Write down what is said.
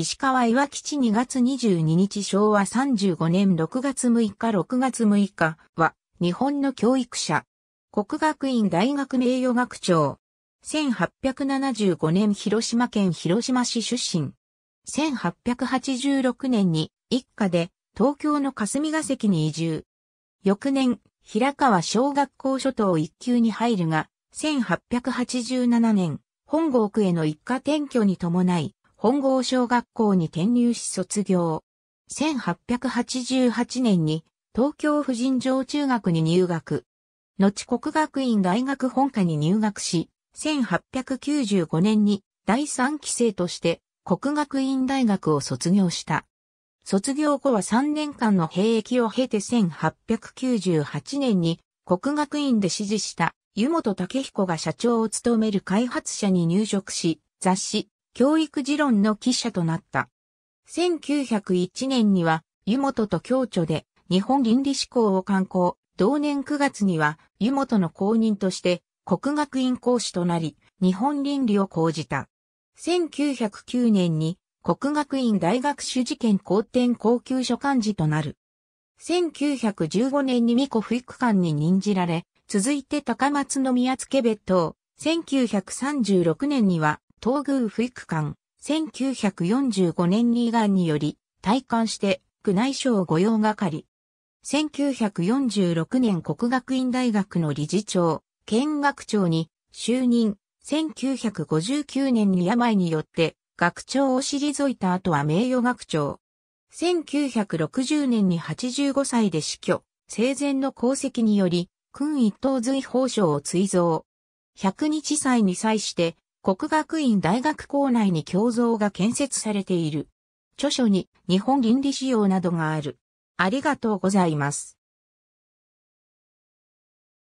石川岩吉2月22日昭和35年6月6日6月6日は日本の教育者。国学院大学名誉学長。1875年広島県広島市出身。1886年に一家で東京の霞が関に移住。翌年、平川小学校諸島一級に入るが、1887年、本郷区への一家転居に伴い、本郷小学校に転入し卒業。1888年に東京婦人上中学に入学。後国学院大学本科に入学し、1895年に第3期生として国学院大学を卒業した。卒業後は3年間の兵役を経て1898年に国学院で指示した湯本武彦が社長を務める開発者に入職し、雑誌教育持論の記者となった。1901年には、湯本と共著で日本倫理思考を刊行、同年9月には湯本の公認として国学院講師となり、日本倫理を講じた。1909年に国学院大学主事権公典高級所幹事となる。1915年に美子不育館に任じられ、続いて高松宮津家別当、1936年には東宮不育館、1945年に癌により、退官して、宮内省御用係。1946年国学院大学の理事長、見学長に就任。1959年に病によって学長を退いた後は名誉学長。1960年に85歳で死去。生前の功績により、君一等随法賞を追贈。100日祭に際して、国学院大学校内に教像が建設されている。著書に日本倫理仕様などがある。ありがとうございます。